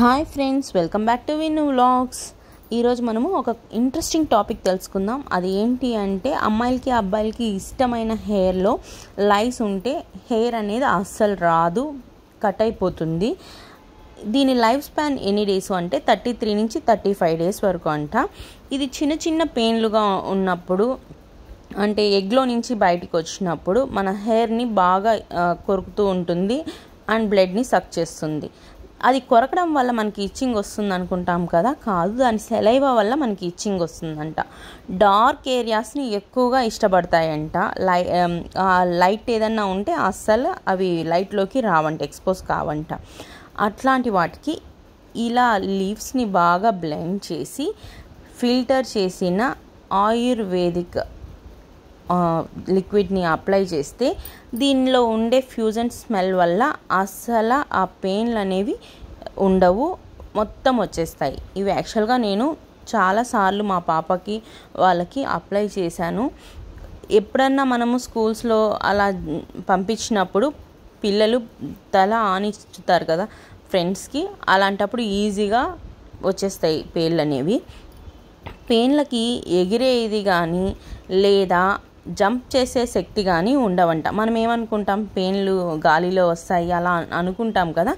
hi friends welcome back to win vlogs ఈరోజు మనము ఒక ఇంట్రెస్టింగ్ టాపిక్ తెలుసుకుందాం అది ఏంటి అంటే అమ్మాయిలకి అబ్బాయిలకి ఇష్టమైన హెయిర్లో లైస్ ఉంటే హెయిర్ అనేది అస్సలు రాదు కట్ అయిపోతుంది దీని లైఫ్ స్పాన్ ఎన్ని డేస్ అంటే థర్టీ త్రీ నుంచి థర్టీ ఫైవ్ డేస్ వరకు అంట ఇది చిన్న చిన్న పెయిన్లుగా ఉన్నప్పుడు అంటే ఎగ్లో నుంచి బయటికి వచ్చినప్పుడు మన హెయిర్ని బాగా కొరుకుతూ ఉంటుంది అండ్ బ్లడ్ని సక్ చేస్తుంది అది కొరకడం వల్ల మనకి ఇచ్చింగ్ వస్తుంది అనుకుంటాం కదా కాదు దాని సెలైవ వల్ల మనకి ఇచ్చింగ్ వస్తుందంట డార్క్ ఏరియాస్ని ఎక్కువగా ఇష్టపడతాయంట లై లైట్ um, ఏదన్నా ఉంటే అస్సలు అవి లైట్లోకి రావంట ఎక్స్పోజ్ కావంట అట్లాంటి వాటికి ఇలా లీవ్స్ని బాగా బ్లెండ్ చేసి ఫిల్టర్ చేసిన ఆయుర్వేదిక్ లిక్విడ్ని అప్లై చేస్తే దీనిలో ఉండే ఫ్యూజన్ స్మెల్ వల్ల అస్సలు ఆ పెయిన్లు అనేవి ఉండవు మొత్తం వచ్చేస్తాయి ఇవి యాక్చువల్గా నేను చాలాసార్లు మా పాపకి వాళ్ళకి అప్లై చేశాను ఎప్పుడన్నా మనము స్కూల్స్లో అలా పంపించినప్పుడు పిల్లలు తల ఆనిస్తారు కదా ఫ్రెండ్స్కి అలాంటప్పుడు ఈజీగా వచ్చేస్తాయి పేర్లు అనేవి పెయిన్లకి ఎగిరేది కానీ లేదా జంప్ చేసే శక్తి కానీ ఉండవంట మనం ఏమనుకుంటాం పెయిన్లు గాలిలో వస్తాయి అలా అనుకుంటాం కదా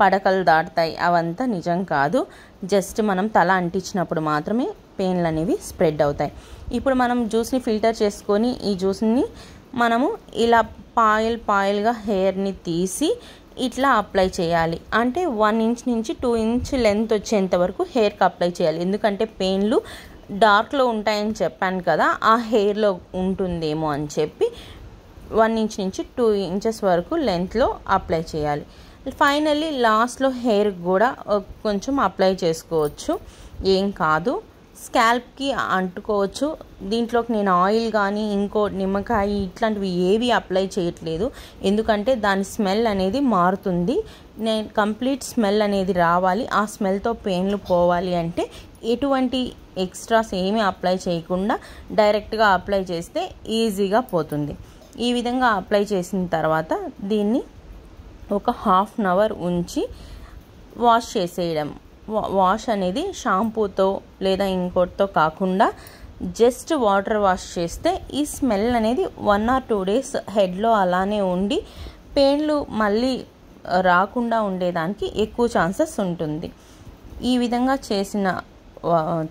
పడకలు దాటుతాయి అవంతా నిజం కాదు జస్ట్ మనం తల అంటించినప్పుడు మాత్రమే పెయిన్లు అనేవి స్ప్రెడ్ అవుతాయి ఇప్పుడు మనం జ్యూస్ని ఫిల్టర్ చేసుకొని ఈ జ్యూస్ని మనము ఇలా పాయిల్ పాయిల్గా హెయిర్ని తీసి ఇట్లా అప్లై చేయాలి అంటే వన్ ఇంచ్ నుంచి టూ ఇంచ్ లెంత్ వచ్చేంత వరకు హెయిర్కి అప్లై చేయాలి ఎందుకంటే పెయిన్లు డార్క్లో ఉంటాయని చెప్పాను కదా ఆ హెయిర్లో ఉంటుందేమో అని చెప్పి వన్ ఇంచ్ నుంచి టూ ఇంచెస్ వరకు లెంత్లో అప్లై చేయాలి ఫైనల్లీ లాస్ట్లో హెయిర్ కూడా కొంచెం అప్లై చేసుకోవచ్చు ఏం కాదు స్కాల్ప్కి అంటుకోవచ్చు దీంట్లోకి నేను ఆయిల్ కానీ ఇంకో నిమ్మకాయ ఇట్లాంటివి ఏవి అప్లై చేయట్లేదు ఎందుకంటే దాని స్మెల్ అనేది మారుతుంది నేను కంప్లీట్ స్మెల్ అనేది రావాలి ఆ స్మెల్తో పెయిన్లు పోవాలి అంటే ఎటువంటి ఎక్స్ట్రాస్ ఏమీ అప్లై చేయకుండా డైరెక్ట్గా అప్లై చేస్తే ఈజీగా పోతుంది ఈ విధంగా అప్లై చేసిన తర్వాత దీన్ని ఒక హాఫ్ అన్ అవర్ ఉంచి వాష్ చేసేయడం వాష్ అనేది షాంపూతో లేదా ఇంకోటితో కాకుండా జస్ట్ వాటర్ వాష్ చేస్తే ఈ స్మెల్ అనేది వన్ ఆర్ టూ డేస్ హెడ్లో అలానే ఉండి పెయిన్లు మళ్ళీ రాకుండా ఉండేదానికి ఎక్కువ ఛాన్సెస్ ఉంటుంది ఈ విధంగా చేసిన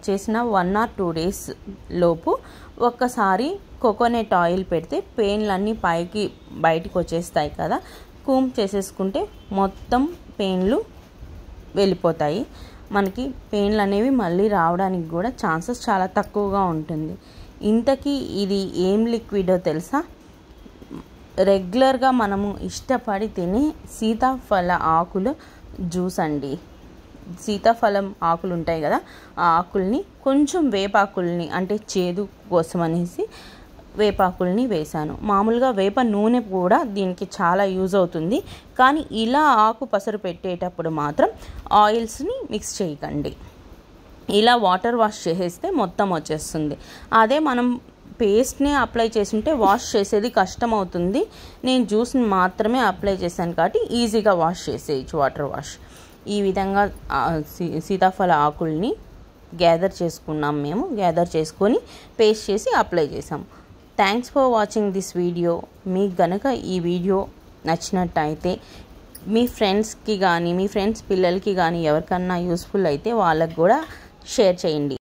చేసిన వన్ ఆర్ టూ డేస్ లోపు ఒక్కసారి కోకోనట్ ఆయిల్ పెడితే పెయిన్లన్నీ పైకి బయటకు వచ్చేస్తాయి కదా కూమ్ చేసేసుకుంటే మొత్తం పెయిన్లు వెళ్ళిపోతాయి మనకి పెయిన్లు అనేవి మళ్ళీ రావడానికి కూడా ఛాన్సెస్ చాలా తక్కువగా ఉంటుంది ఇంతకీ ఇది ఏం లిక్విడో తెలుసా రెగ్యులర్గా మనము ఇష్టపడి తినే సీతాఫల ఆకులు జ్యూస్ అండి సీతాఫలం ఆకులు ఉంటాయి కదా ఆ ఆకుల్ని కొంచెం వేపాకుల్ని అంటే చేదు కోసం అనేసి వేపాకుల్ని వేశాను మామూలుగా వేప నూనె కూడా దీనికి చాలా యూజ్ అవుతుంది కానీ ఇలా ఆకు పసరు పెట్టేటప్పుడు మాత్రం ఆయిల్స్ని మిక్స్ చేయకండి ఇలా వాటర్ వాష్ చేసేస్తే మొత్తం వచ్చేస్తుంది అదే మనం పేస్ట్ని అప్లై చేసుంటే వాష్ చేసేది కష్టం అవుతుంది నేను జ్యూస్ని మాత్రమే అప్లై చేశాను కాబట్టి ఈజీగా వాష్ చేసేయచ్చు వాటర్ వాష్ ఈ విధంగా సీతాఫల ఆకుల్ని గ్యాదర్ చేసుకున్నాం మేము గ్యాదర్ చేసుకొని పేస్ట్ చేసి అప్లై చేసాము thanks for watching this video మీకు గనక ఈ వీడియో నచ్చినట్టయితే మీ ఫ్రెండ్స్కి కానీ మీ ఫ్రెండ్స్ పిల్లలకి కానీ ఎవరికన్నా యూస్ఫుల్ అయితే వాళ్ళకు కూడా షేర్ చేయండి